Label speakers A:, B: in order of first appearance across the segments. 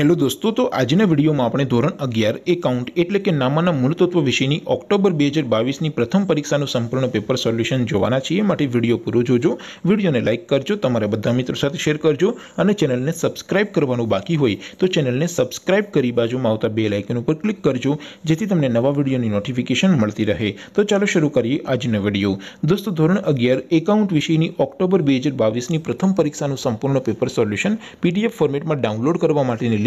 A: hello दोस्तों तो आज ने वीडियो में अपने ધોરણ 11 એકાઉન્ટ એટલે કે નામાના મૂળ તત્વ વિષયની ઓક્ટોબર 2022 ની પ્રથમ પરીક્ષાનું સંપૂર્ણ પેપર સોલ્યુશન જોવાના છે માટે વિડિયો પૂરો જોજો વિડિયોને લાઈક કરજો તમારા બધા મિત્રો સાથે શેર કરજો અને ચેનલને સબ્સ્ક્રાઇબ કરવાનું બાકી હોય તો ચેનલને સબ્સ્ક્રાઇબ કરી बाजूમાં આવતા બેલ આઇકન ઉપર ક્લિક કરજો જેથી તમને નવા વિડિયોની નોટિફિકેશન મળતી રહે તો ચાલો શરૂ કરીએ આજનો વિડિયો દોસ્તો ધોરણ 11 એકાઉન્ટ વિષયની ઓક્ટોબર 2022 ની પ્રથમ પરીક્ષાનું સંપૂર્ણ પેપર સોલ્યુશન પીડીએફ ફોર્મેટમાં ડાઉનલોડ કરવા માટેની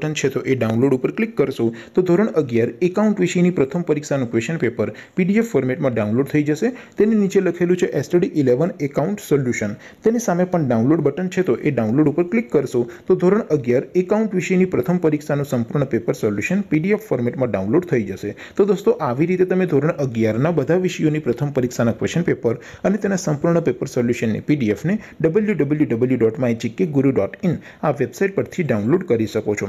A: બટન છે તો એ ડાઉનલોડ ઉપર ક્લિક કરશો તો ધોરણ અગિયાર એકાઉન્ટ વિશેની પ્રથમ પરીક્ષાનું ક્વેશ્ચન પેપર પીડીએફ ફોર્મેટમાં ડાઉનલોડ થઈ જશે તેની નીચે લખેલું છે એસટડી ઇલેવન એકાઉન્ટ સોલ્યુશન તેની સામે પણ ડાઉનલોડ બટન છે તો એ ડાઉનલોડ ઉપર ક્લિક કરશો તો ધોરણ અગિયાર એકાઉન્ટ વિશેની પ્રથમ પરીક્ષાનું સંપૂર્ણ પેપર સોલ્યુશન પીડીએફ ફોર્મેટમાં ડાઉનલોડ થઈ જશે તો દોસ્તો આવી રીતે તમે ધોરણ અગિયારના બધા વિષયોની પ્રથમ પરીક્ષાના ક્વેશ્ચન પેપર અને તેના સંપૂર્ણ પેપર સોલ્યુશનની પીડીએફને W W W dot my GK guru dot in આ વેબસાઇટ પરથી ડાઉનલોડ કરી શકો છો